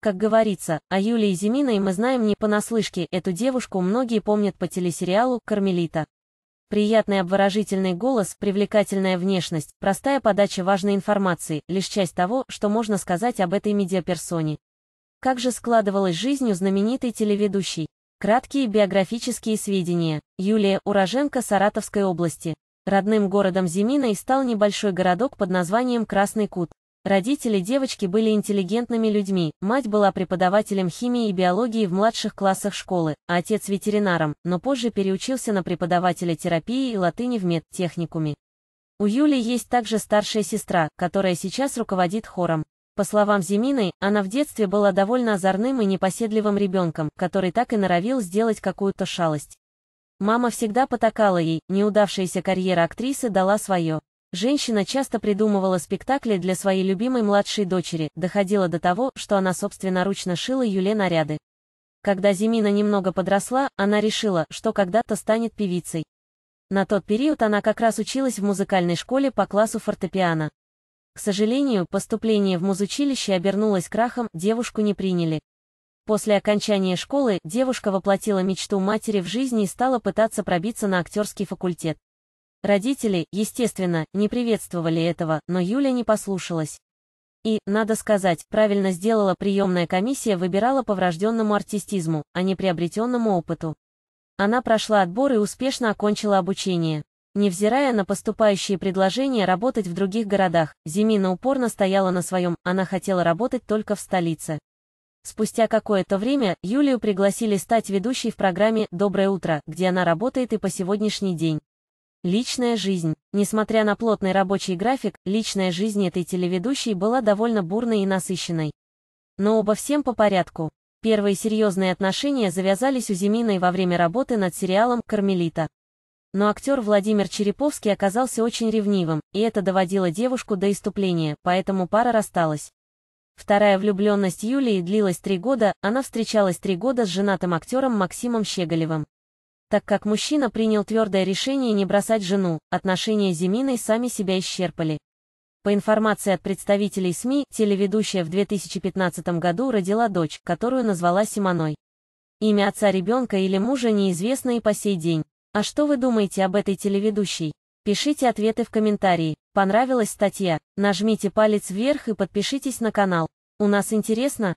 Как говорится, о Юлии Зиминой мы знаем не понаслышке, эту девушку многие помнят по телесериалу «Кармелита». Приятный обворожительный голос, привлекательная внешность, простая подача важной информации – лишь часть того, что можно сказать об этой медиаперсоне. Как же складывалась жизнь у знаменитой телеведущей? Краткие биографические сведения. Юлия Уроженка Саратовской области. Родным городом Зиминой стал небольшой городок под названием Красный Кут. Родители девочки были интеллигентными людьми, мать была преподавателем химии и биологии в младших классах школы, а отец ветеринаром, но позже переучился на преподавателя терапии и латыни в медтехникуме. У Юли есть также старшая сестра, которая сейчас руководит хором. По словам Зиминой, она в детстве была довольно озорным и непоседливым ребенком, который так и норовил сделать какую-то шалость. Мама всегда потакала ей, неудавшаяся карьера актрисы дала свое. Женщина часто придумывала спектакли для своей любимой младшей дочери, доходила до того, что она собственноручно шила Юле наряды. Когда Зимина немного подросла, она решила, что когда-то станет певицей. На тот период она как раз училась в музыкальной школе по классу фортепиано. К сожалению, поступление в музучилище обернулось крахом, девушку не приняли. После окончания школы девушка воплотила мечту матери в жизни и стала пытаться пробиться на актерский факультет. Родители, естественно, не приветствовали этого, но Юля не послушалась. И, надо сказать, правильно сделала приемная комиссия выбирала по врожденному артистизму, а не приобретенному опыту. Она прошла отбор и успешно окончила обучение. Невзирая на поступающие предложения работать в других городах, Зимина упорно стояла на своем, она хотела работать только в столице. Спустя какое-то время Юлию пригласили стать ведущей в программе «Доброе утро», где она работает и по сегодняшний день. Личная жизнь. Несмотря на плотный рабочий график, личная жизнь этой телеведущей была довольно бурной и насыщенной. Но обо всем по порядку. Первые серьезные отношения завязались у Зиминой во время работы над сериалом «Кармелита». Но актер Владимир Череповский оказался очень ревнивым, и это доводило девушку до иступления, поэтому пара рассталась. Вторая влюбленность Юлии длилась три года, она встречалась три года с женатым актером Максимом Щеголевым. Так как мужчина принял твердое решение не бросать жену, отношения с Зиминой сами себя исчерпали. По информации от представителей СМИ, телеведущая в 2015 году родила дочь, которую назвала Симоной. Имя отца ребенка или мужа неизвестно и по сей день. А что вы думаете об этой телеведущей? Пишите ответы в комментарии. Понравилась статья? Нажмите палец вверх и подпишитесь на канал. У нас интересно,